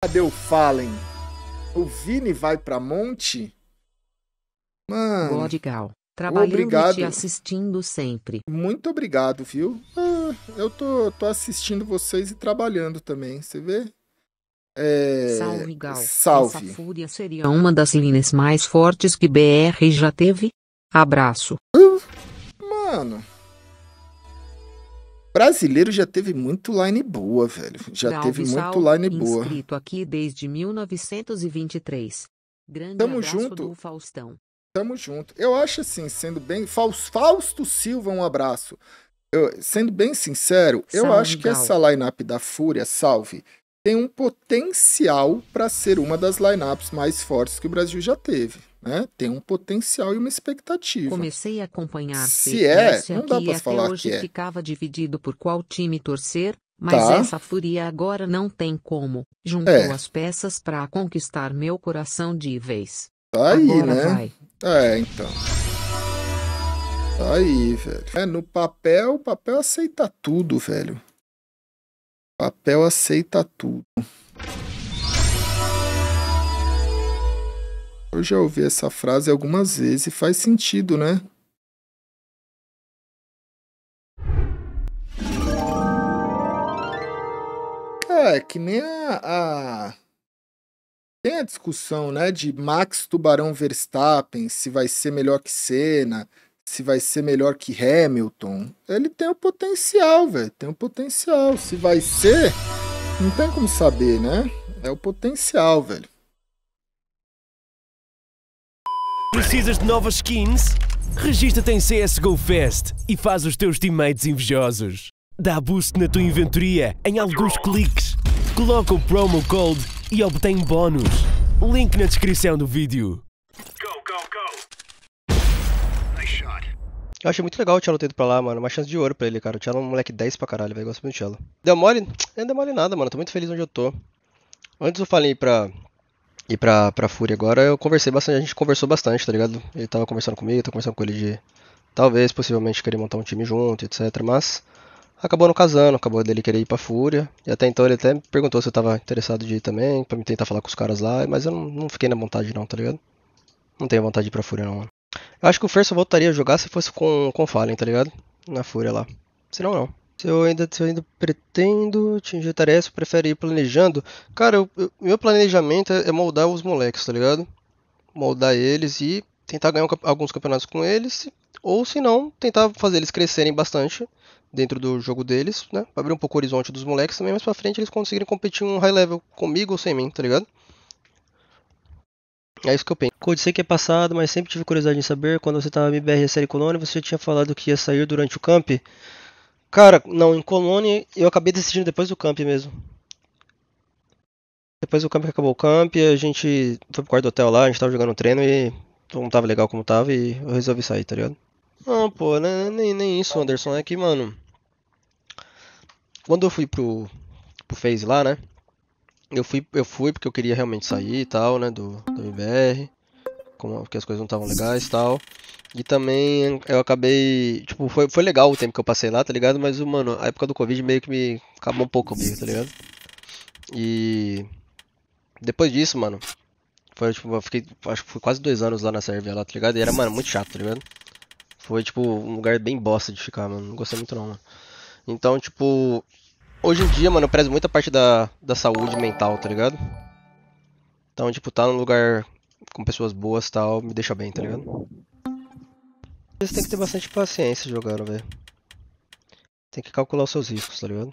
Cadê o Fallen? O Vini vai pra monte? Mano. Godigal. Trabalhando obrigado. te assistindo sempre. Muito obrigado, viu? Ah, eu tô, tô assistindo vocês e trabalhando também, você vê? É... Salve, Gal. Salve. Essa fúria seria uma das linhas mais fortes que BR já teve? Abraço. Uh, mano brasileiro já teve muito line boa, velho. Já teve muito line boa. Inscrito aqui desde 1923. Grande Tamo junto. Faustão. Tamo junto. Eu acho assim, sendo bem. Fausto Silva, um abraço. Eu, sendo bem sincero, salve, eu acho que Gal. essa lineup da Fúria, salve, tem um potencial para ser uma das lineups mais fortes que o Brasil já teve. Né? Tem um potencial e uma expectativa. Comecei a acompanhar. Se é, não dá para falar hoje que é. ficava dividido por qual time torcer, mas tá. essa fúria agora não tem como. Juntou é. as peças para conquistar meu coração de vez. Tá aí, agora né? Vai. É, então. Tá aí, velho. É, no papel, o papel aceita tudo, velho. Papel aceita tudo. Eu já ouvi essa frase algumas vezes e faz sentido, né? É, que nem a, a, Tem a discussão, né, de Max Tubarão Verstappen, se vai ser melhor que Senna, se vai ser melhor que Hamilton. Ele tem o um potencial, velho. Tem o um potencial. Se vai ser, não tem como saber, né? É o potencial, velho. Precisas de novas skins? Registra-te em CSGO Fest e faz os teus teammates invejosos. Dá boost na tua inventoria em alguns cliques. Coloca o promo code e obtém bónus. Link na descrição do vídeo. Eu achei muito legal o Cello ter ido pra lá, mano. Uma chance de ouro pra ele, cara. O Cello é um moleque 10 pra caralho, velho. Gosto muito do Cello. Deu mole? Não deu mole nada, mano. Tô muito feliz onde eu tô. Antes eu falei pra ir pra, pra Fúria agora, eu conversei bastante. A gente conversou bastante, tá ligado? Ele tava conversando comigo, tava conversando com ele de. Talvez, possivelmente, querer montar um time junto, etc. Mas acabou não casando, acabou dele querer ir pra Fúria. E até então ele até me perguntou se eu tava interessado de ir também, pra me tentar falar com os caras lá. Mas eu não, não fiquei na vontade, não, tá ligado? Não tenho vontade de ir pra Fúria, não, mano. Eu acho que o Fer só voltaria a jogar se fosse com, com o Fallen, tá ligado? Na Fúria lá. Se não. Se eu ainda, se eu ainda pretendo te tarefas, essa, prefere ir planejando? Cara, eu, eu, meu planejamento é, é, moldar os moleques, tá ligado? Moldar eles e tentar ganhar alguns campeonatos com eles. Ou se não, tentar fazer eles crescerem bastante dentro do jogo deles, né? Pra abrir um pouco o horizonte dos moleques também, mas pra frente eles conseguirem competir um high level comigo ou sem mim, tá ligado? É isso que eu penso. sei que é passado, mas sempre tive curiosidade em saber. Quando você estava no MBR série Colônia, você tinha falado que ia sair durante o camp? Cara, não, em Colônia eu acabei decidindo depois do camp mesmo. Depois do camp que acabou o camp, a gente foi pro quarto do hotel lá, a gente tava jogando treino e não tava legal como tava e eu resolvi sair, tá ligado? Não, pô, né, nem, nem isso, Anderson. É que, mano. Quando eu fui pro, pro Phase lá, né? Eu fui, eu fui porque eu queria realmente sair e tal, né, do, do MBR, como, porque as coisas não estavam legais e tal. E também eu acabei, tipo, foi, foi legal o tempo que eu passei lá, tá ligado? Mas, mano, a época do Covid meio que me acabou um pouco comigo, tá ligado? E depois disso, mano, foi, tipo, eu fiquei, acho que foi quase dois anos lá na Sérvia, lá, tá ligado? E era, mano, muito chato, tá ligado? Foi, tipo, um lugar bem bosta de ficar, mano, não gostei muito não, mano. Então, tipo, Hoje em dia, mano, eu prezo muito a parte da, da saúde mental, tá ligado? Então, tipo, tá num lugar com pessoas boas e tal, me deixa bem, tá ligado? Você tem que ter bastante paciência jogando, velho. Tem que calcular os seus riscos, tá ligado?